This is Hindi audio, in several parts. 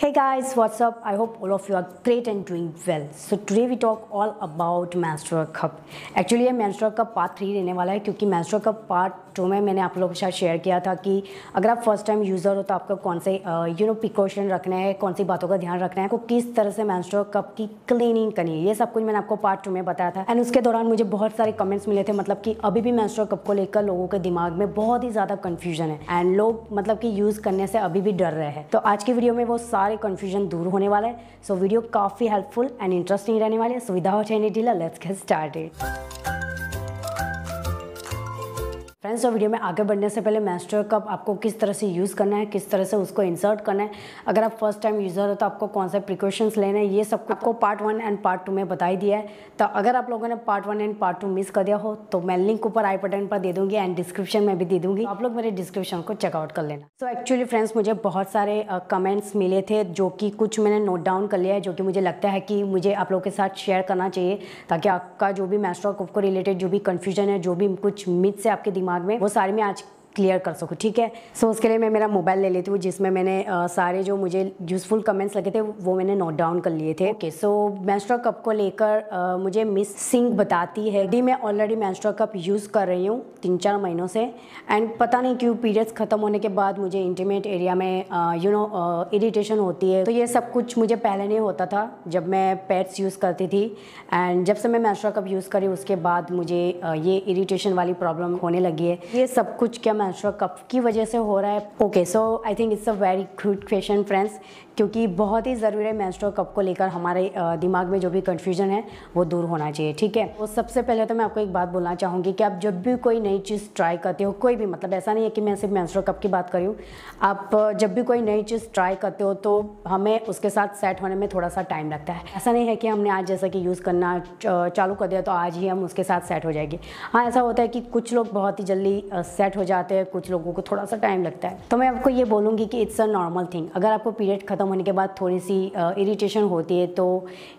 Hey guys, what's up? I hope all of you are great and doing well. So today we talk all about menstrual cup. Actually ये menstrual cup part थ्री रहने वाला है क्योंकि menstrual cup part टू में मैंने आप लोगों के साथ शेयर किया था कि अगर आप फर्स्ट टाइम यूज़र हो तो आपको कौन से यू नो प्रिकॉशन रखना है कौन सी बातों का ध्यान रखना है आपको किस तरह से मैंस्ट्रो कप की क्लीनिंग करनी है ये सब कुछ मैंने आपको पार्ट टू में बताया था एंड उसके दौरान मुझे बहुत सारे कमेंट्स मिले थे मतलब कि अभी भी मैंस्ट्रो कप को लेकर लोगों के दिमाग में बहुत ही ज़्यादा कन्फ्यूजन है एंड लोग मतलब कि यूज़ करने से अभी भी डर रहे हैं तो आज की वीडियो में वो सारे सारे कन्फ्यूजन दूर होने वाला है सो so, वीडियो काफ़ी हेल्पफुल एंड इंटरेस्टिंग रहने वाले है so without any delay let's get started friends तो वीडियो में आगे बढ़ने से पहले मैस्टर कप आपको किस तरह से यूज़ करना है किस तरह से उसको इंसर्ट करना है अगर आप फर्स्ट टाइम यूज़र हो तो आपको कौन से प्रिकॉशंस लेने हैं ये सब आपको part one and part two में बताई दिया है तो अगर आप लोगों ने part one and part two miss कर दिया हो तो मैं लिंक ऊपर आई बटन पर दे दूँगी एंड डिस्क्रिप्शन में भी दे दूँगी आप लोग मेरे डिस्क्रिप्शन को चेकआउट कर लेना सो एक्चुअली फ्रेंड्स मुझे बहुत सारे कमेंट्स मिले थे जो कि कुछ मैंने नोट डाउन कर लिया है जो कि मुझे लगता है कि मुझे आप लोगों के साथ शेयर करना चाहिए ताकि आपका जो भी मैस्टर कप को रिलेटेड जो भी कन्फ्यूजन है जो भी कुछ मिथ्स से आपके दिमाग में वो साड़ी में आज क्लियर कर सकूँ ठीक है सो so, उसके लिए मैं मेरा मोबाइल ले लेती हूँ जिसमें मैंने आ, सारे जो मुझे यूज़फुल कमेंट्स लगे थे वो मैंने नोट डाउन कर लिए थे ओके सो मैंस्ट्रा कप को लेकर मुझे मिस सिंह बताती है डी मैं ऑलरेडी मैंस्ट्रा कप यूज़ कर रही हूँ तीन चार महीनों से एंड पता नहीं क्यों पीरियड्स ख़त्म होने के बाद मुझे इंटीमेट एरिया में यू नो इरीटेशन होती है तो ये सब कुछ मुझे पहले नहीं होता था जब मैं पैड्स यूज़ करती थी एंड जब से मैं मैंस्ट्रा कप यूज़ करी उसके बाद मुझे ये इरीटेशन वाली प्रॉब्लम होने लगी है ये सब कुछ क्या नशो कप की वजह से हो रहा है okay so I think it's a very good question friends क्योंकि बहुत ही ज़रूरी है मैंस्ट्रो कप को लेकर हमारे दिमाग में जो भी कन्फ्यूजन है वो दूर होना चाहिए ठीक है तो सबसे पहले तो मैं आपको एक बात बोलना चाहूँगी कि आप जब भी कोई नई चीज़ ट्राई करते हो कोई भी मतलब ऐसा नहीं है कि मैं सिर्फ मैंस्ट्रो कप की बात करी आप जब भी कोई नई चीज़ ट्राई करते हो तो हमें उसके साथ सेट होने में थोड़ा सा टाइम लगता है ऐसा नहीं है कि हमने आज जैसा कि यूज़ करना चालू कर दिया तो आज ही हम उसके साथ सेट हो जाएगी हाँ ऐसा होता है कि कुछ लोग बहुत ही जल्दी सेट हो जाते हैं कुछ लोगों को थोड़ा सा टाइम लगता है तो मैं आपको ये बोलूँगी कि इट्स अ नॉर्मल थिंग अगर आपको पीरियड खत्म ख़त्म होने के बाद थोड़ी सी इरीटेशन होती है तो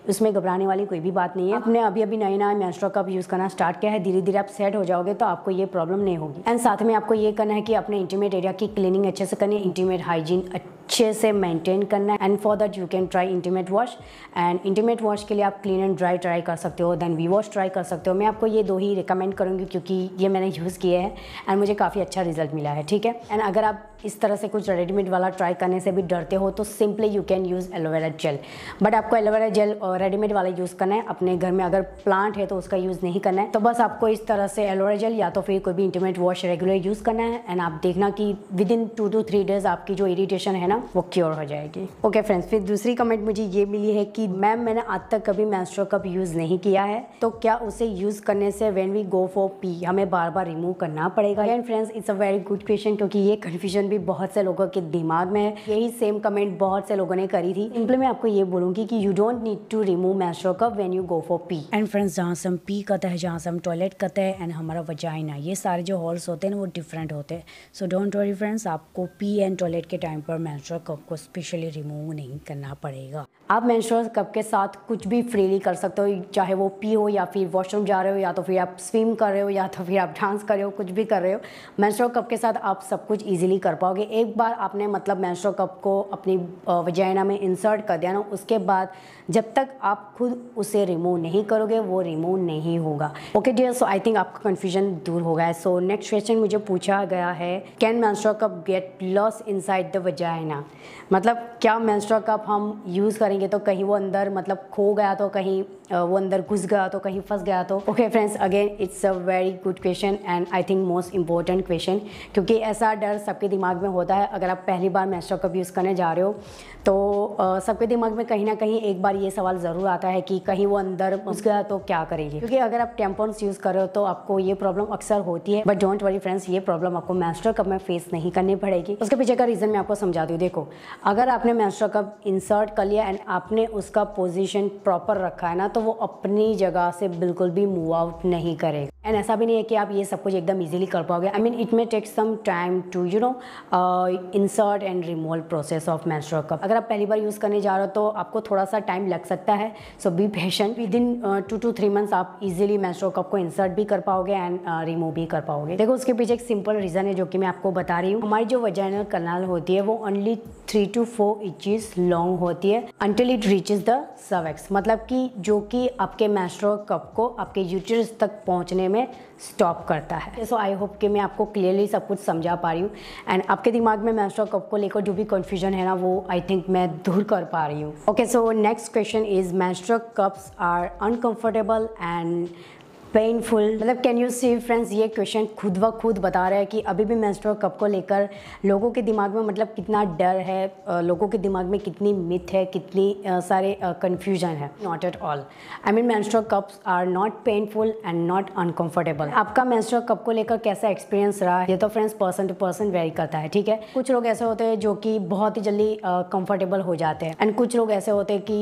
उसमें घबराने वाली कोई भी बात नहीं है आपने अभी अभी नई नया मेंस्ट्रुअल कप यूज़ करना स्टार्ट किया है धीरे धीरे आप सेट हो जाओगे तो आपको ये प्रॉब्लम नहीं होगी एंड साथ में आपको ये करना है कि अपने इंटीमेट एरिया की क्लीनिंग अच्छे से करनी है इंटीमेट हाइजीन अच्छे से मेंटेन करना है and for that you can try intimate wash and intimate wash के लिए आप क्लीन एंड ड्राई ट्राई कर सकते हो देन वी वॉश ट्राई कर सकते हो मैं आपको ये दो ही रिकमेंड करूँगी क्योंकि ये मैंने यूज़ किए हैं एंड मुझे काफ़ी अच्छा रिजल्ट मिला है ठीक है एंड अगर आप इस तरह से कुछ रेडीमेड वाला ट्राई करने से भी डरते हो तो simply you can use aloe vera gel but आपको एलोवेरा जेल और रेडीमेड वाला यूज़ करना है अपने घर में अगर प्लांट है तो उसका यूज़ नहीं करना है तो बस आपको इस तरह से एलोवेरा जेल या तो फिर कोई भी इंटीमेट वॉश रेगुलर यूज़ करना है एंड आप देखना कि within two two three days आपकी जो इरीटेशन है ना ना वो क्योर हो जाएगी ओके फ्रेंड्स फिर दूसरी कमेंट मुझे ये मिली है कि मैम मैंने आज तक कभी मैस्ट्रो कप यूज़ नहीं किया है तो क्या उसे यूज़ करने से when we go for pee हमें बार बार रिमूव करना पड़ेगा and friends it's a very good question क्योंकि ये कन्फ्यूजन भी बहुत से लोगों के दिमाग में है यही सेम कमेंट बहुत से लोगों ने करी थी सिंपली मैं आपको ये बोलूंगी की you don't need to remove menstrual cup when you go for pee and friends जहाँ से हम पी करते हैं जहाँ से हम टॉयलेट करते हैं एंड हमारा वजाइना ये सारे जो हॉल्स होते हैं ना वो डिफरेंट होते हैं सो डोंट वरी फ्रेंड्स आपको पी एंड टॉयलेट के टाइम पर मैस्ट्रो मेंस्ट्रुअल कप को स्पेशली रिमूव नहीं करना पड़ेगा आप मेंस्ट्रुअल कप के साथ कुछ भी फ्रीली कर सकते हो चाहे वो पी हो या फिर वॉशरूम जा रहे हो या तो फिर आप स्विम कर रहे हो या तो फिर आप डांस कर रहे हो कुछ भी कर रहे हो मेंस्ट्रुअल कप के साथ आप सब कुछ ईजिली कर पाओगे एक बार आपने मतलब मेंस्ट्रुअल कप को अपनी वजाइना में इंसर्ट कर दिया ना उसके बाद जब तक आप खुद उसे रिमूव नहीं करोगे वो रिमूव नहीं होगा okay dear so I think आपका कन्फ्यूजन दूर हो गया है सो नेक्स्ट क्वेश्चन मुझे पूछा गया है can menstrual cup get lost inside the vagina हैं मतलब क्या मेंस्ट्रुअल कप हम यूज़ करेंगे तो कहीं वो अंदर मतलब खो गया तो कहीं वो अंदर घुस गया तो कहीं फंस गया तो okay friends again it's a very good question and I think most important question क्योंकि ऐसा डर सबके दिमाग में होता है अगर आप पहली बार मेंस्ट्रुअल कप यूज़ करने जा रहे हो तो सबके दिमाग में कहीं ना कहीं एक बार ये सवाल ज़रूर आता है कि कहीं वो अंदर घुस गया तो क्या करेंगे क्योंकि अगर आप टेम्पोन्स यूज़ कर रहे हो तो आपको ये प्रॉब्लम अक्सर होती है बट डोंट वरी फ्रेंड्स ये प्रॉब्लम आपको मेंस्ट्रुअल कप में फेस नहीं करनी पड़ेगी उसके पीछे का रीज़न मैं आपको समझा दूँ देखो अगर आपने मेंस्ट्रुअल कप इंसर्ट कर लिया एंड आपने उसका पोजीशन प्रॉपर रखा है ना तो वो अपनी जगह से बिल्कुल भी मूव आउट नहीं करेगा एंड ऐसा भी नहीं है कि आप ये सब कुछ एकदम इजीली कर पाओगे I mean it may take some time to you know insert and removal process of menstrual cup अगर आप पहली बार यूज़ करने जा रहे हो तो आपको थोड़ा सा टाइम लग सकता है so be patient within two two three months आप इजीली मेंस्ट्रुअल कप को इंसर्ट भी कर पाओगे एंड रिमूव uh, भी कर पाओगे देखो उसके पीछे एक सिंपल रीज़न है जो कि मैं आपको बता रही हूँ हमारी जो वजाइनल कनाल होती है वो only three two four inches long होती है until it reaches the cervix मतलब कि जो कि आपके मेंस्ट्रुअल कप को आपके यूटरस तक पहुँचने में में स्टॉप करता है सो आई होप कि मैं आपको क्लियरली सब कुछ समझा पा रही हूँ एंड आपके दिमाग में मैं कप को लेकर जो भी कन्फ्यूजन है ना वो आई थिंक मैं दूर कर पा रही हूँ okay so next question is menstrual cups are uncomfortable and painful मतलब कैन यू सी फ्रेंड्स ये क्वेश्चन खुद ब खुद बता रहा है कि अभी भी मैंस्ट्रो कप को लेकर लोगों के दिमाग में मतलब कितना डर है लोगों के दिमाग में कितनी मिथ है कितनी सारे कन्फ्यूजन है not at all I mean menstrual cups are not painful and not uncomfortable आपका मेंस्ट्रुअल कप को लेकर कैसा एक्सपीरियंस रहा ये तो friends person to person vary करता है ठीक है कुछ लोग ऐसे होते हैं जो कि बहुत ही जल्दी कंफर्टेबल हो जाते हैं एंड कुछ लोग ऐसे होते हैं कि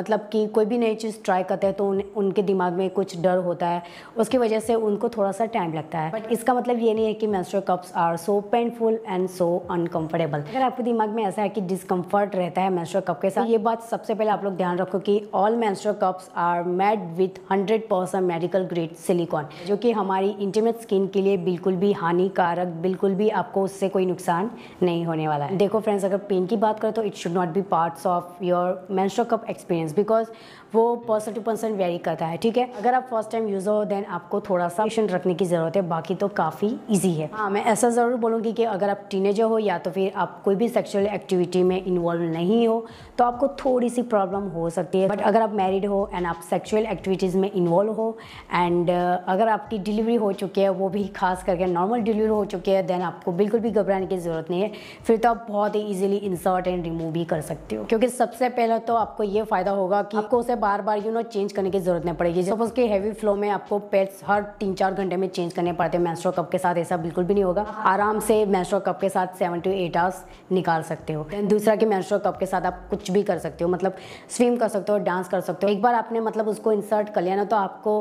मतलब कि कोई भी नई चीज़ ट्राई करते हैं तो उनके दिमाग में कुछ डर होता है है उसकी वजह से उनको थोड़ा सा टाइम लगता है बट इसका मतलब ये नहीं है कि menstrual cups are so painful and so uncomfortable अगर आपके दिमाग में ऐसा है कि डिसकम्फर्ट रहता है मेस्ट्रो कप के साथ ये बात सबसे पहले आप लोग ध्यान रखो कि all menstrual cups are made with hundred medical grade silicone जो कि हमारी इंटीमेट स्किन के लिए बिल्कुल भी हानिकारक बिल्कुल भी आपको उससे कोई नुकसान नहीं होने वाला है देखो फ्रेंड्स अगर पेन की बात करें तो it should not be parts of your menstrual cup experience because वो पर्सन टू पर्सन वेरी करता है ठीक है अगर आप फर्स्ट टाइम यूज़ हो देन आपको थोड़ा सा पेशेंट रखने की ज़रूरत है बाकी तो काफ़ी ईजी है हाँ मैं ऐसा ज़रूर बोलूँगी कि अगर आप टीनेजर हो या तो फिर आप कोई भी सेक्शुअल एक्टिविटी में इन्वॉल्व नहीं हो तो आपको थोड़ी सी प्रॉब्लम हो सकती है बट अगर आप मैरिड हो एंड आप सेक्शुअल एक्टिविटीज़ में इन्वॉल्व हो एंड uh, अगर आपकी डिलीवरी हो चुकी है वो भी खास करके नॉर्मल डिलीवरी हो चुकी है देन आपको बिल्कुल भी घबराने की ज़रूरत नहीं है फिर तो आप बहुत ही ईजिली इंसर्ट एंड रिमूव भी कर सकते हो क्योंकि सबसे पहले तो आपको ये फ़ायदा होगा कि आपको उसे बार बार यू नो चेंज करने की ज़रूरत नहीं पड़ेगी सपोज कि हैवी फ्लो में आप आपको पैड्स हर तीन चार घंटे में चेंज करने पड़ते हैं मैस्ट्रो कप के साथ ऐसा बिल्कुल भी नहीं होगा आराम से मैस्ट्रो कप के साथ सेवन टू एट आवर्स निकाल सकते हो दैन दूसरा कि मैस्ट्रो कप के साथ आप कुछ भी कर सकते हो मतलब स्विम कर सकते हो डांस कर सकते हो एक बार आपने मतलब उसको इंसर्ट कर लिया ना तो आपको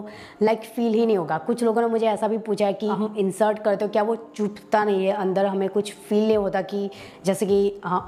लाइक फील ही नहीं होगा कुछ लोगों ने मुझे ऐसा भी पूछा है कि हम हाँ। इंसर्ट करते हो क्या वो चुपता नहीं है अंदर हमें कुछ फील नहीं होता कि जैसे कि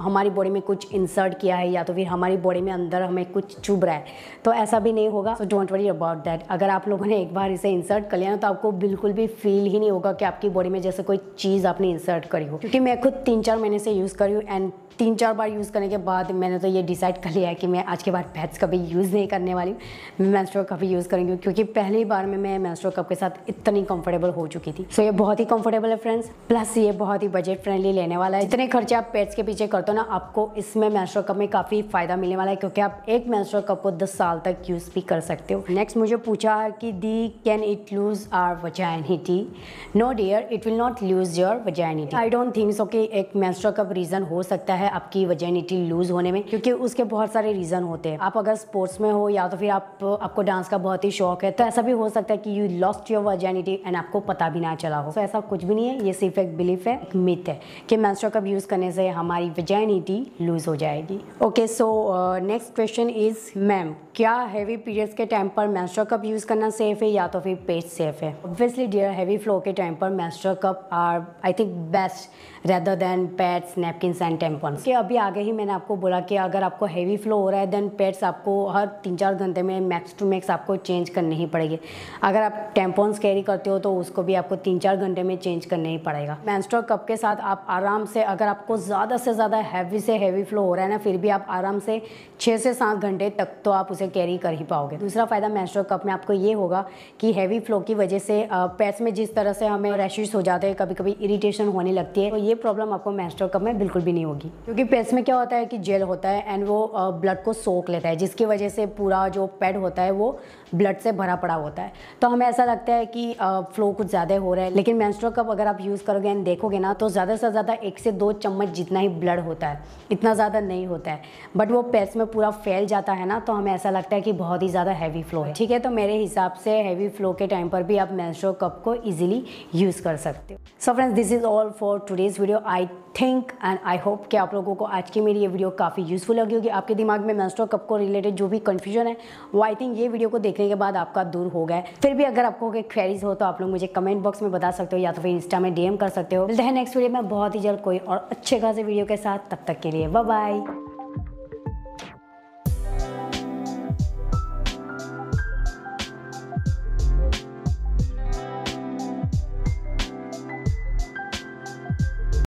हमारी बॉडी में कुछ इंसर्ट किया है या तो फिर हमारी बॉडी में अंदर हमें कुछ चुभ रहा है तो ऐसा भी नहीं होगा so don't worry about that अगर आप लोगों ने एक बार बार इसे इंसर्ट कर लिया ना तो आपको बिल्कुल भी फील ही नहीं होगा कि आपकी बॉडी में जैसे कोई चीज़ आपने इंसर्ट करी हो क्योंकि मैं खुद तीन चार महीने से यूज़ करी हूँ एंड तीन चार बार यूज़ करने के बाद मैंने तो ये डिसाइड कर लिया है कि मैं आज के बाद पैड्स कभी यूज़ नहीं करने वाली मैं मैस्ट्रो कप ही यूज़ करूँगी क्योंकि पहली बार में मैं मैस्ट्रो कप के साथ इतनी कंफर्टेबल हो चुकी थी सो so, ये बहुत ही कंफर्टेबल है फ्रेंड्स प्लस ये बहुत ही बजट फ्रेंडली लेने वाला है जितने खर्चे आप पैड्स के पीछे करते हो ना आपको इसमें मैस्ट्रो कप में काफ़ी फ़ायदा मिलने वाला है क्योंकि आप एक मैस्ट्रो कप को दस साल तक यूज़ भी कर सकते हो नेक्स्ट मुझे पूछा कि दी can it lose our virginity? No dear, it will not lose your virginity. I don't think so कि एक menstrual cup reason हो सकता है आपकी virginity lose होने में क्योंकि उसके बहुत सारे reason होते हैं आप अगर sports में हो या तो फिर आप आपको dance का बहुत ही शौक है तो ऐसा भी हो सकता है कि you lost your virginity and आपको पता भी ना चला हो तो so, ऐसा कुछ भी नहीं है ये सिर्फ एक belief है एक myth है कि menstrual cup use करने से हमारी virginity lose हो जाएगी Okay, so uh, next question is, ma'am, क्या heavy periods के time पर menstrual cup use करना safe है या या तो फिर पेज सेफ है ऑब्वियसली डियर हैवी फ्लो के टाइम पर menstrual cup are I think best rather than pads napkins and tampons के अभी आगे ही मैंने आपको बोला कि अगर आपको हैवी फ्लो हो रहा है देन पैड्स आपको हर तीन चार घंटे में मैक्स टू मैक्स आपको चेंज करने ही पड़ेंगे अगर आप टेम्पन्स कैरी करते हो तो उसको भी आपको तीन चार घंटे में चेंज करने ही पड़ेगा मैंस्टर कप के साथ आप आराम से अगर आपको ज़्यादा से ज़्यादा हैवी से हैवी फ्लो हो रहा है ना फिर भी आप आराम से छः से सात घंटे तक तो आप उसे कैरी कर ही पाओगे दूसरा फ़ायदा मैंस्टर कप में आपको ये होगा कि हैवी फ्लो की वजह से पैस में जिस तरह से हमें रैशेज हो जाते हैं कभी कभी इरीटेशन होने लगती है तो ये प्रॉब्लम आपको मैस्टर कप में बिल्कुल भी नहीं होगी क्योंकि पैस में क्या होता है कि जेल होता है एंड वो ब्लड को सोख लेता है जिसकी वजह से पूरा जो पैड होता है वो ब्लड से भरा पड़ा होता है तो हमें ऐसा लगता है कि फ्लो कुछ ज़्यादा हो रहा है लेकिन मैंस्ट्रो कप अगर आप यूज़ करोगे एंड देखोगे ना तो ज़्यादा से ज़्यादा एक से दो चम्मच जितना ही ब्लड होता है इतना ज़्यादा नहीं होता है बट वो पैस में पूरा फैल जाता है ना तो हमें ऐसा लगता है कि बहुत ही ज़्यादा हैवी फ्लो है ठीक है तो मेरे हिसाब से हैवी फ्लो के टाइम पर भी आप मैंस्ट्रो कप को इजीली यूज़ कर सकते हो so friends this is all for today's video I think and I hope कि आप लोगों को आज की मेरी ये वीडियो काफ़ी यूज़फुल लगी होगी आपके दिमाग में मैंस्ट्रो कप को रिलेटेड जो भी कन्फ्यूजन है वो आई थिंक ये वीडियो को देखने के बाद आपका दूर हो गया फिर भी अगर आपको कोई क्वेरीज हो तो आप लोग मुझे कमेंट बॉक्स में बता सकते हो या तो फिर इंस्टा में डीएम कर सकते हो मिलते हैं नेक्स्ट वीडियो में बहुत ही जल्द कोई और अच्छे खासे वीडियो के साथ तब तक के लिए बाय बाय